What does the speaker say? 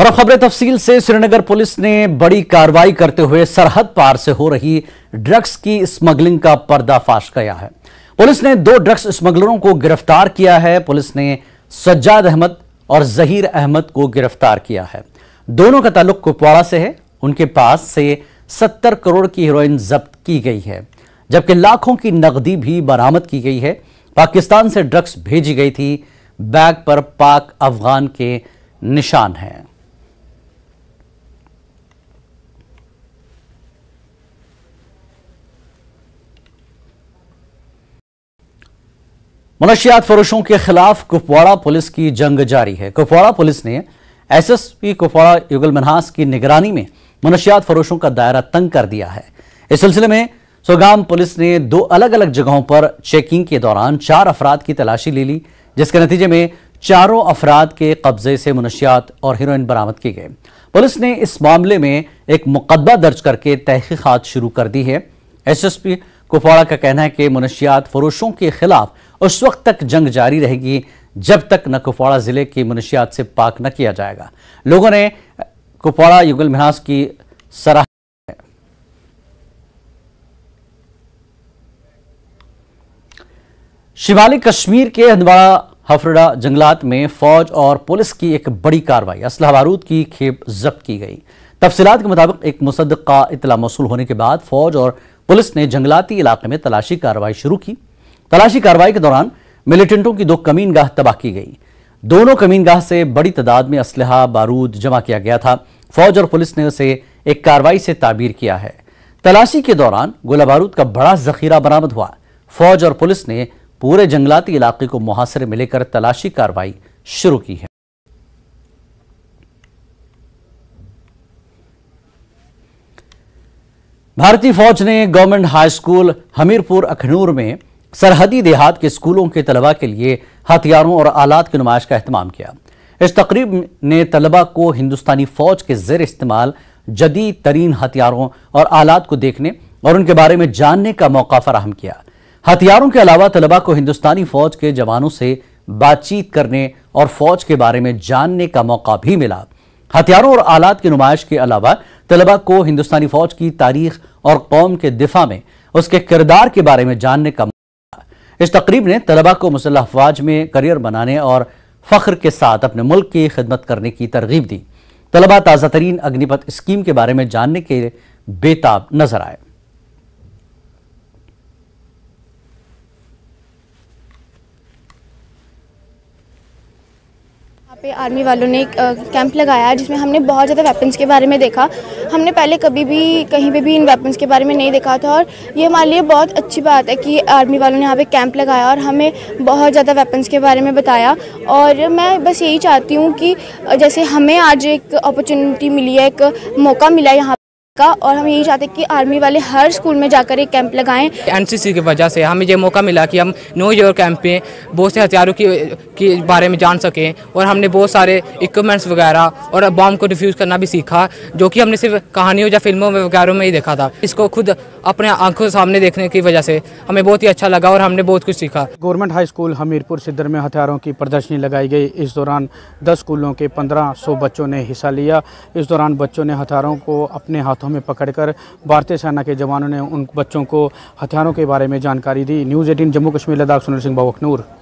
और अब खबरें तफसील से श्रीनगर पुलिस ने बड़ी कार्रवाई करते हुए सरहद पार से हो रही ड्रग्स की स्मगलिंग का पर्दाफाश किया है पुलिस ने दो ड्रग्स स्मगलरों को गिरफ्तार किया है पुलिस ने सज्जाद अहमद और जहीर अहमद को गिरफ्तार किया है दोनों का ताल्लुक कुपवाड़ा से है उनके पास से 70 करोड़ की हीरोइन जब्त की गई है जबकि लाखों की नकदी भी बरामद की गई है पाकिस्तान से ड्रग्स भेजी गई थी बैग पर पाक अफगान के निशान हैं मनशियात फरोशों के खिलाफ कुपवाड़ा पुलिस की जंग जारी है कुपवाड़ा पुलिस ने एसएसपी कुपवाड़ा युगल मनहास की निगरानी में मनशियात फरोशों का दायरा तंग कर दिया है इस सिलसिले में सोगाम पुलिस ने दो अलग अलग जगहों पर चेकिंग के दौरान चार अफराद की तलाशी ले ली जिसके नतीजे में चारों अफराद के कब्जे से मनशियात और हीरोइन बरामद किए गए पुलिस ने इस मामले में एक मुकदमा दर्ज करके तहकीकत शुरू कर दी है एसएसपी कुपवाड़ा का कहना है कि मनशियात फरोशों के खिलाफ उस वक्त तक जंग जारी रहेगी जब तक न कुपवाड़ा ज़िले की मनुष्यात से पाक न किया जाएगा लोगों ने कुपवाड़ा युगल मिहास की सराह शिमाली कश्मीर के हंदवाड़ा हफरड़ा जंगलात में फौज और पुलिस की एक बड़ी कार्रवाई असलह बारूद की खेप जब्त की गई तफसीत के मुताबिक एक मुसद का इतला मौसू होने के बाद फौज और पुलिस ने जंगलाती इलाके में तलाशी कार्रवाई शुरू की तलाशी कार्रवाई के दौरान मिलिटेंटों की दो कमीन गाह तबाह की गई दोनों कमीन गाह से बड़ी तादाद में असलहा बारूद जमा किया गया था फौज और पुलिस ने उसे एक कार्रवाई से ताबीर किया है तलाशी के दौरान गोला बारूद का बड़ा जखीरा बरामद हुआ फौज और पुलिस ने पूरे जंगलाती इलाके को मुहासरे में लेकर तलाशी कार्रवाई शुरू की है भारतीय फौज ने government high school Hamirpur Akhnoor में सरहदी देहात के स्कूलों के तलबा के लिए हथियारों और आलात की नुमाइश का अहतमाम किया इस तकरीब ने तलबा को हिंदुस्तानी फ़ौज के जेर इस्तेमाल जदीद तरीन हथियारों और आलात को देखने और उनके बारे में जानने का मौका फराहम किया हथियारों के अलावा तलबा को हिंदुस्तानी फ़ौज के जवानों से बातचीत करने और फ़ौज के बारे में जानने का मौका भी मिला हथियारों और आलात की नुमाइश के अलावा तलबा को हिंदुस्तानी फ़ौज की तारीख और कौम के दिफा में उसके किरदार के बारे में जानने का इस तकरीब ने तलबा को मुसलह अफवाज में करियर बनाने और फ़ख्र के साथ अपने मुल्क की खिदमत करने की तरगीब दी तलबा ताज़ा तरीन अग्निपथ स्कीम के बारे में जानने के बेताब नजर आए यहाँ पे आर्मी वालों ने एक कैंप लगाया जिसमें हमने बहुत ज़्यादा वेपन्स के बारे में देखा हमने पहले कभी भी कहीं पे भी इन वेपन्स के बारे में नहीं देखा था और ये हमारे लिए बहुत अच्छी बात है कि आर्मी वालों ने यहाँ पे कैंप लगाया और हमें बहुत ज़्यादा वेपन्स के बारे में बताया और मैं बस यही चाहती हूँ कि जैसे हमें आज एक अपॉर्चुनिटी मिली है एक मौका मिला यहाँ का और हम यही चाहते हैं कि आर्मी वाले हर स्कूल में जाकर एक कैंप लगाएं एनसीसी की वजह से हमें ये मौका मिला कि हम नो योर कैंप पे बहुत से हथियारों की के बारे में जान सकें और हमने बहुत सारे इक्विपमेंट्स वगैरह और बॉम्ब को डिफ्यूज़ करना भी सीखा जो कि हमने सिर्फ कहानियों या फिल्मों में वगैरह में ही देखा था इसको खुद अपने आंखों के सामने देखने की वजह से हमें बहुत ही अच्छा लगा और हमने बहुत कुछ सीखा government high school Hamirpur Siddhar में हथियारों की प्रदर्शनी लगाई गई इस दौरान दस स्कूलों के पंद्रह बच्चों ने हिस्सा लिया इस दौरान बच्चों ने हथियारों को अपने हाथ हाथों में पकड़कर भारतीय सेना के जवानों ने उन बच्चों को हथियारों के बारे में जानकारी दी न्यूज़ एटीन जम्मू कश्मीर लद्दाख सुनील सिंह बावकनूर